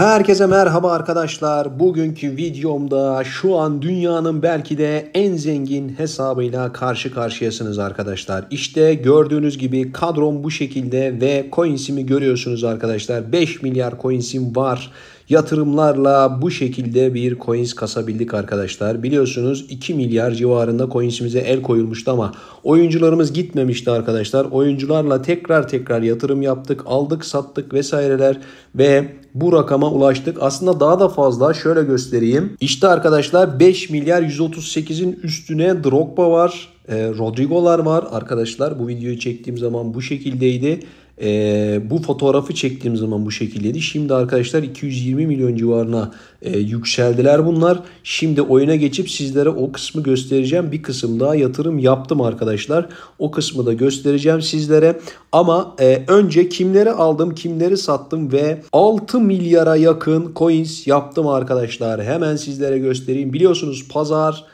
Herkese merhaba arkadaşlar. Bugünkü videomda şu an dünyanın belki de en zengin hesabıyla karşı karşıyasınız arkadaşlar. İşte gördüğünüz gibi kadrom bu şekilde ve coinsimi görüyorsunuz arkadaşlar. 5 milyar coinsim var yatırımlarla bu şekilde bir coins kasabildik arkadaşlar. Biliyorsunuz 2 milyar civarında coinsimize el koyulmuştu ama oyuncularımız gitmemişti arkadaşlar. Oyuncularla tekrar tekrar yatırım yaptık, aldık, sattık vesaireler ve bu rakama ulaştık. Aslında daha da fazla şöyle göstereyim. İşte arkadaşlar 5 milyar 138'in üstüne Drogba var. E, Rodrigo'lar var arkadaşlar. Bu videoyu çektiğim zaman bu şekildeydi. E, bu fotoğrafı çektiğim zaman bu şekildeydi. Şimdi arkadaşlar 220 milyon civarına e, yükseldiler bunlar. Şimdi oyuna geçip sizlere o kısmı göstereceğim. Bir kısım daha yatırım yaptım arkadaşlar. O kısmı da göstereceğim sizlere. Ama e, önce kimleri aldım, kimleri sattım ve 6 milyara yakın coins yaptım arkadaşlar. Hemen sizlere göstereyim. Biliyorsunuz pazar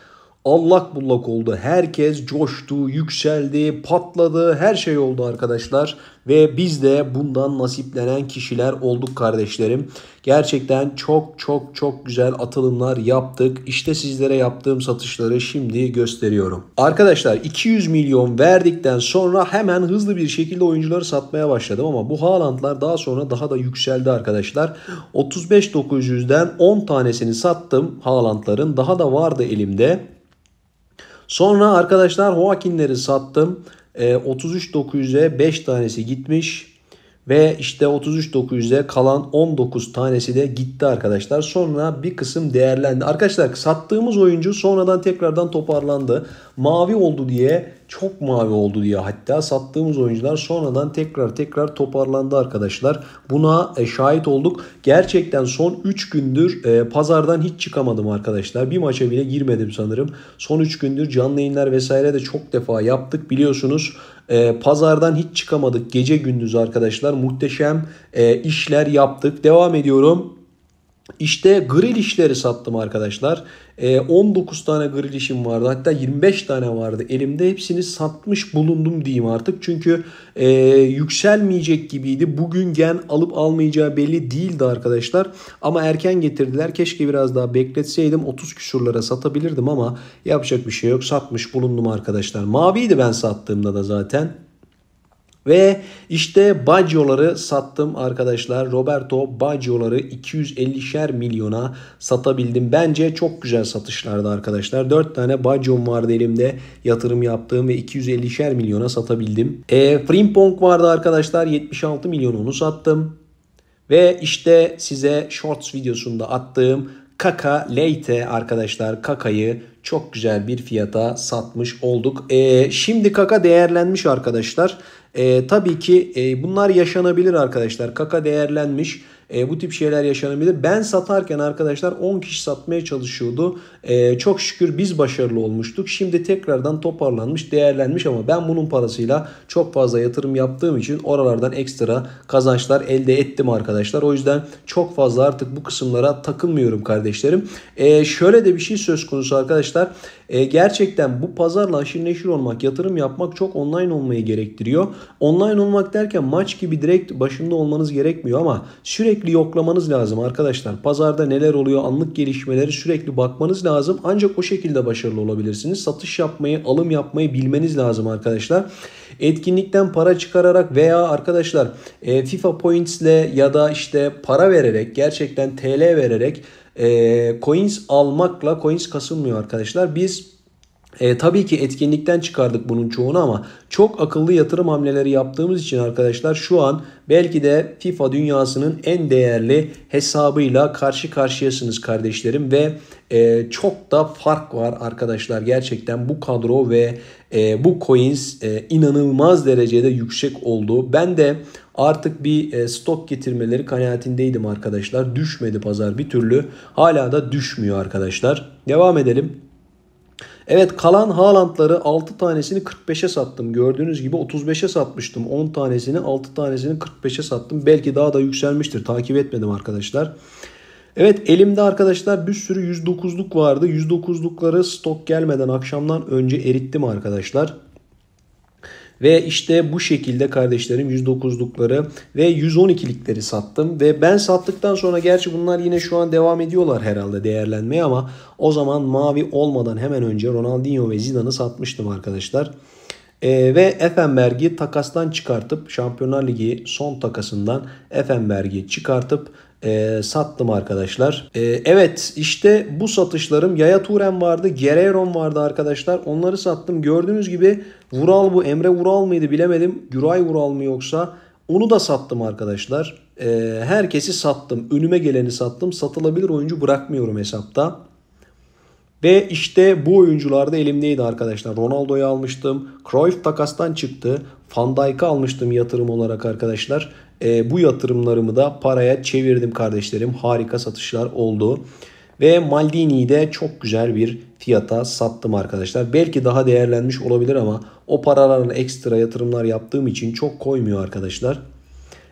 allak bullak oldu. Herkes coştu, yükseldi, patladı, her şey oldu arkadaşlar. Ve biz de bundan nasiplenen kişiler olduk kardeşlerim. Gerçekten çok çok çok güzel atılımlar yaptık. İşte sizlere yaptığım satışları şimdi gösteriyorum. Arkadaşlar 200 milyon verdikten sonra hemen hızlı bir şekilde oyuncuları satmaya başladım ama bu Haaland'lar daha sonra daha da yükseldi arkadaşlar. 35.900'den 10 tanesini sattım Haaland'ların. Daha da vardı elimde. Sonra arkadaşlar Joaquin'leri sattım. E, 33.900'e 5 tanesi gitmiş. Ve işte 33.900'e kalan 19 tanesi de gitti arkadaşlar. Sonra bir kısım değerlendi. Arkadaşlar sattığımız oyuncu sonradan tekrardan toparlandı mavi oldu diye çok mavi oldu diye hatta sattığımız oyuncular sonradan tekrar tekrar toparlandı arkadaşlar. Buna e, şahit olduk. Gerçekten son 3 gündür e, pazardan hiç çıkamadım arkadaşlar. Bir maça bile girmedim sanırım. Son 3 gündür canlı yayınlar vesaire de çok defa yaptık biliyorsunuz. E, pazardan hiç çıkamadık gece gündüz arkadaşlar. Muhteşem işler yaptık. Devam ediyorum. İşte grill işleri sattım arkadaşlar. 19 ee, tane grill işim vardı. Hatta 25 tane vardı. Elimde hepsini satmış bulundum diyeyim artık. Çünkü e, yükselmeyecek gibiydi. Bugün gen alıp almayacağı belli değildi arkadaşlar. Ama erken getirdiler. Keşke biraz daha bekletseydim. 30 küsurlara satabilirdim ama yapacak bir şey yok. Satmış bulundum arkadaşlar. Maviydi ben sattığımda da zaten. Ve işte Baggio'ları sattım arkadaşlar. Roberto Baggio'ları 250'şer milyona satabildim. Bence çok güzel satışlardı arkadaşlar. 4 tane Baggio'm vardı elimde yatırım yaptığım ve 250'şer milyona satabildim. E, Frimpong vardı arkadaşlar 76 milyon onu sattım. Ve işte size Shorts videosunda attığım Kaka Leite arkadaşlar Kaka'yı çok güzel bir fiyata satmış olduk. Ee, şimdi Kaka değerlenmiş arkadaşlar. E, tabii ki e, bunlar yaşanabilir arkadaşlar. Kaka değerlenmiş. E, bu tip şeyler yaşanabilir. Ben satarken arkadaşlar 10 kişi satmaya çalışıyordu. E, çok şükür biz başarılı olmuştuk. Şimdi tekrardan toparlanmış, değerlenmiş ama ben bunun parasıyla çok fazla yatırım yaptığım için oralardan ekstra kazançlar elde ettim arkadaşlar. O yüzden çok fazla artık bu kısımlara takılmıyorum kardeşlerim. E, şöyle de bir şey söz konusu arkadaşlar. E, gerçekten bu pazarla aşırı neşir olmak, yatırım yapmak çok online olmayı gerektiriyor. Online olmak derken maç gibi direkt başında olmanız gerekmiyor ama sürekli yoklamanız lazım arkadaşlar. Pazarda neler oluyor, anlık gelişmeleri sürekli bakmanız lazım. Ancak o şekilde başarılı olabilirsiniz. Satış yapmayı, alım yapmayı bilmeniz lazım arkadaşlar. Etkinlikten para çıkararak veya arkadaşlar e, FIFA Points ile ya da işte para vererek gerçekten TL vererek e, coins almakla coins kasılmıyor arkadaşlar. Biz e, tabii ki etkinlikten çıkardık bunun çoğunu ama çok akıllı yatırım hamleleri yaptığımız için arkadaşlar şu an belki de FIFA dünyasının en değerli hesabıyla karşı karşıyasınız kardeşlerim ve e, çok da fark var arkadaşlar gerçekten bu kadro ve e, bu coins e, inanılmaz derecede yüksek oldu. Ben de artık bir e, stok getirmeleri kanaatindeydim arkadaşlar düşmedi pazar bir türlü hala da düşmüyor arkadaşlar devam edelim. Evet kalan Haaland'ları 6 tanesini 45'e sattım. Gördüğünüz gibi 35'e satmıştım. 10 tanesini 6 tanesini 45'e sattım. Belki daha da yükselmiştir. Takip etmedim arkadaşlar. Evet elimde arkadaşlar bir sürü 109'luk vardı. 109'lukları stok gelmeden akşamdan önce erittim arkadaşlar. Ve işte bu şekilde kardeşlerim 109'lukları ve 112'likleri sattım. Ve ben sattıktan sonra gerçi bunlar yine şu an devam ediyorlar herhalde değerlenmeye ama o zaman mavi olmadan hemen önce Ronaldinho ve Zidane'ı satmıştım arkadaşlar. E, ve Effenberg'i takastan çıkartıp Şampiyonlar Ligi son takasından Effenberg'i çıkartıp e, sattım arkadaşlar. E, evet işte bu satışlarım Yaya Turen vardı, Guerrero'm vardı arkadaşlar. Onları sattım. Gördüğünüz gibi Vural bu. Emre Vural mıydı bilemedim. Güray Vural mı yoksa onu da sattım arkadaşlar. E, herkesi sattım. Önüme geleni sattım. Satılabilir oyuncu bırakmıyorum hesapta. Ve işte bu oyuncularda elimdeydi arkadaşlar. Ronaldo'yu almıştım. Cruyff takastan çıktı. Van Dijk'ı almıştım yatırım olarak arkadaşlar. E, bu yatırımlarımı da paraya çevirdim kardeşlerim. Harika satışlar oldu. Ve Maldini'yi de çok güzel bir fiyata sattım arkadaşlar. Belki daha değerlenmiş olabilir ama o paraların ekstra yatırımlar yaptığım için çok koymuyor arkadaşlar.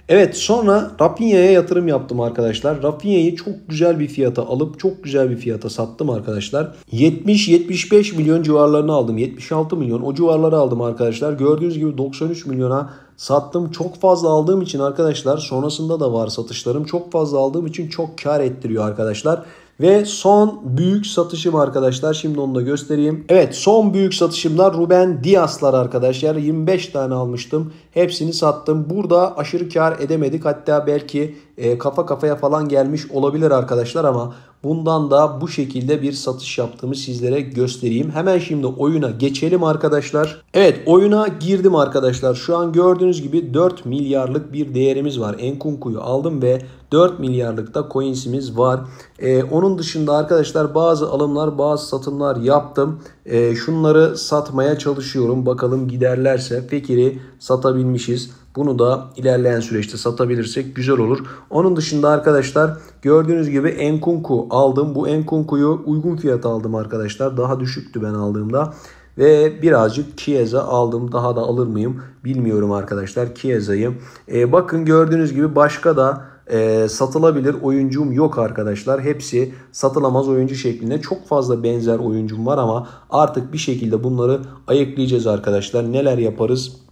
Evet sonra Rafinha'ya yatırım yaptım arkadaşlar. Rafinha'yı çok güzel bir fiyata alıp çok güzel bir fiyata sattım arkadaşlar. 70-75 milyon civarlarını aldım. 76 milyon o civarları aldım arkadaşlar. Gördüğünüz gibi 93 milyona sattım. Çok fazla aldığım için arkadaşlar sonrasında da var satışlarım. Çok fazla aldığım için çok kar ettiriyor arkadaşlar. Ve son büyük satışım arkadaşlar. Şimdi onu da göstereyim. Evet son büyük satışımlar Ruben Diazlar arkadaşlar. 25 tane almıştım. Hepsini sattım. Burada aşırı kar edemedik. Hatta belki e, kafa kafaya falan gelmiş olabilir arkadaşlar ama bundan da bu şekilde bir satış yaptığımı sizlere göstereyim. Hemen şimdi oyuna geçelim arkadaşlar. Evet oyuna girdim arkadaşlar. Şu an gördüğünüz gibi 4 milyarlık bir değerimiz var. Enkunku'yu aldım ve 4 milyarlık da coinsimiz var. Ee, onun dışında arkadaşlar bazı alımlar bazı satımlar yaptım. Ee, şunları satmaya çalışıyorum. Bakalım giderlerse Fekir'i satabilmişiz. Bunu da ilerleyen süreçte satabilirsek güzel olur. Onun dışında arkadaşlar gördüğünüz gibi Enkunku aldım. Bu Enkunku'yu uygun fiyata aldım arkadaşlar. Daha düşüktü ben aldığımda. Ve birazcık Chiesa aldım. Daha da alır mıyım bilmiyorum arkadaşlar Chiesa'yı. E, bakın gördüğünüz gibi başka da e, satılabilir oyuncum yok arkadaşlar. Hepsi satılamaz oyuncu şeklinde. Çok fazla benzer oyuncum var ama artık bir şekilde bunları ayıklayacağız arkadaşlar. Neler yaparız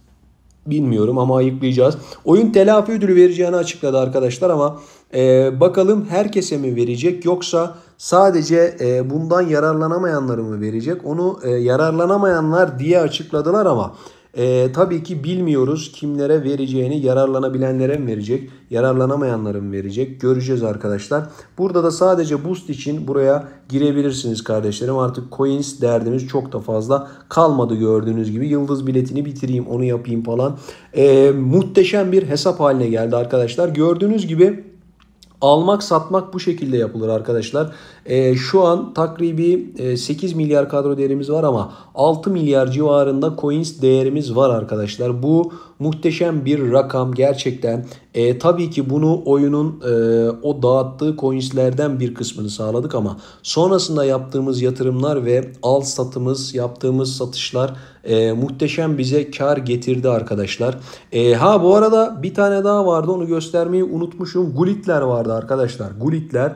Bilmiyorum ama ayıklayacağız. Oyun telafi ödülü vereceğini açıkladı arkadaşlar ama e, bakalım herkese mi verecek yoksa sadece e, bundan yararlanamayanları mı verecek? Onu e, yararlanamayanlar diye açıkladılar ama e, tabii ki bilmiyoruz kimlere vereceğini yararlanabilenlere mi verecek, yararlanamayanlara mı verecek göreceğiz arkadaşlar. Burada da sadece boost için buraya girebilirsiniz kardeşlerim. Artık coins derdimiz çok da fazla kalmadı gördüğünüz gibi. Yıldız biletini bitireyim onu yapayım falan. E, muhteşem bir hesap haline geldi arkadaşlar. Gördüğünüz gibi Almak satmak bu şekilde yapılır arkadaşlar. E, şu an takribi e, 8 milyar kadro değerimiz var ama 6 milyar civarında coins değerimiz var arkadaşlar. Bu muhteşem bir rakam gerçekten e, tabii ki bunu oyunun e, o dağıttığı coinslerden bir kısmını sağladık ama sonrasında yaptığımız yatırımlar ve al satımız yaptığımız satışlar e, muhteşem bize kar getirdi arkadaşlar. E, ha bu arada bir tane daha vardı onu göstermeyi unutmuşum. Gulitler vardı arkadaşlar. Gulitler.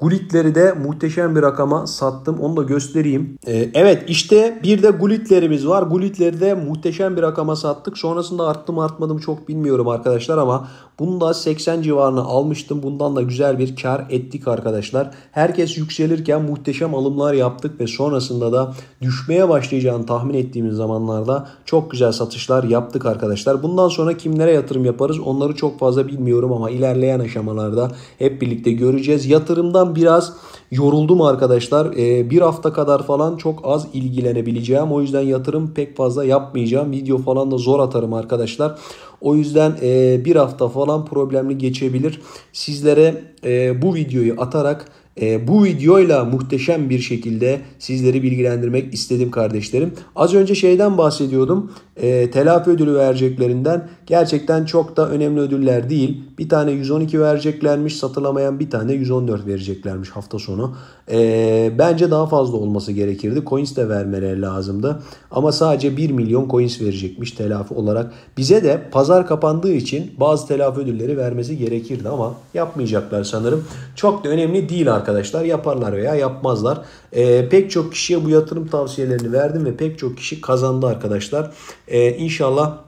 Gulitleri de muhteşem bir rakama sattım. Onu da göstereyim. Ee, evet işte bir de gulitlerimiz var. Gulitleri de muhteşem bir rakama sattık. Sonrasında arttı mı artmadı mı çok bilmiyorum arkadaşlar ama bunu da 80 civarına almıştım. Bundan da güzel bir kar ettik arkadaşlar. Herkes yükselirken muhteşem alımlar yaptık ve sonrasında da düşmeye başlayacağını tahmin ettiğimiz zamanlarda çok güzel satışlar yaptık arkadaşlar. Bundan sonra kimlere yatırım yaparız onları çok fazla bilmiyorum ama ilerleyen aşamalarda hep birlikte göreceğiz. yatırımda. Bundan biraz yoruldum arkadaşlar. E, bir hafta kadar falan çok az ilgilenebileceğim. O yüzden yatırım pek fazla yapmayacağım. Video falan da zor atarım arkadaşlar. O yüzden e, bir hafta falan problemli geçebilir. Sizlere e, bu videoyu atarak e, bu videoyla muhteşem bir şekilde sizleri bilgilendirmek istedim kardeşlerim. Az önce şeyden bahsediyordum. E, telafi ödülü vereceklerinden gerçekten çok da önemli ödüller değil. Bir tane 112 vereceklermiş satılamayan bir tane 114 vereceklermiş hafta sonu. E, bence daha fazla olması gerekirdi. Coins de vermeleri lazımdı. Ama sadece 1 milyon coins verecekmiş telafi olarak. Bize de pazar kapandığı için bazı telafi ödülleri vermesi gerekirdi ama yapmayacaklar sanırım. Çok da önemli değil artık arkadaşlar yaparlar veya yapmazlar. E, pek çok kişiye bu yatırım tavsiyelerini verdim ve pek çok kişi kazandı arkadaşlar. E, inşallah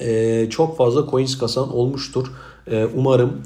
e, çok fazla coins kasan olmuştur. E, umarım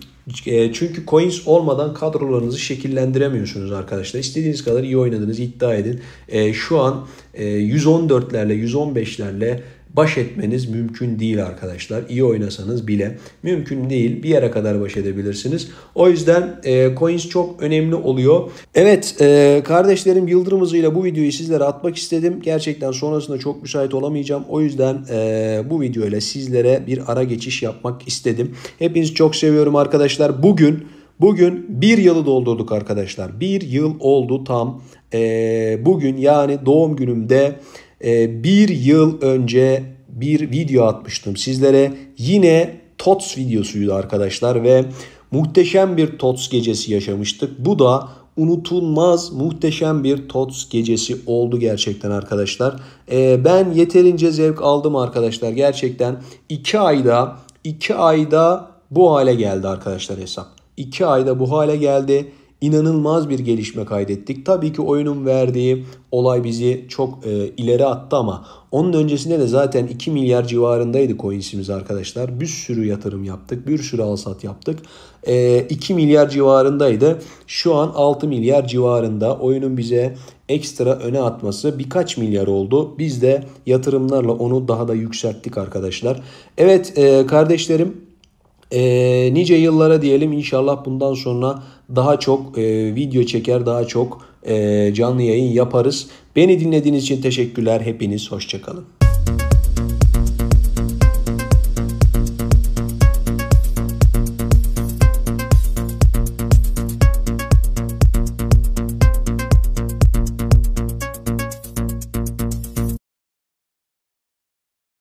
e, çünkü coins olmadan kadrolarınızı şekillendiremiyorsunuz arkadaşlar. İstediğiniz kadar iyi oynadınız iddia edin. E, şu an 114'lerle e, 115'lerle baş etmeniz mümkün değil arkadaşlar. İyi oynasanız bile mümkün değil. Bir yere kadar baş edebilirsiniz. O yüzden e, coins çok önemli oluyor. Evet e, kardeşlerim yıldırım hızıyla bu videoyu sizlere atmak istedim. Gerçekten sonrasında çok müsait olamayacağım. O yüzden e, bu videoyla sizlere bir ara geçiş yapmak istedim. Hepinizi çok seviyorum arkadaşlar. Bugün Bugün bir yılı doldurduk arkadaşlar. Bir yıl oldu tam. Ee, bugün yani doğum günümde ee, bir yıl önce bir video atmıştım sizlere. Yine TOTS videosuydu arkadaşlar ve muhteşem bir TOTS gecesi yaşamıştık. Bu da unutulmaz muhteşem bir TOTS gecesi oldu gerçekten arkadaşlar. Ee, ben yeterince zevk aldım arkadaşlar. Gerçekten 2 ayda 2 ayda bu hale geldi arkadaşlar hesap. 2 ayda bu hale geldi inanılmaz bir gelişme kaydettik. Tabii ki oyunun verdiği olay bizi çok e, ileri attı ama onun öncesinde de zaten 2 milyar civarındaydı coinsimiz arkadaşlar. Bir sürü yatırım yaptık, bir sürü alsat yaptık. E, 2 milyar civarındaydı. Şu an 6 milyar civarında oyunun bize ekstra öne atması birkaç milyar oldu. Biz de yatırımlarla onu daha da yükselttik arkadaşlar. Evet e, kardeşlerim e, nice yıllara diyelim inşallah bundan sonra daha çok e, video çeker daha çok e, canlı yayın yaparız. Beni dinlediğiniz için teşekkürler hepiniz hoşçakalın.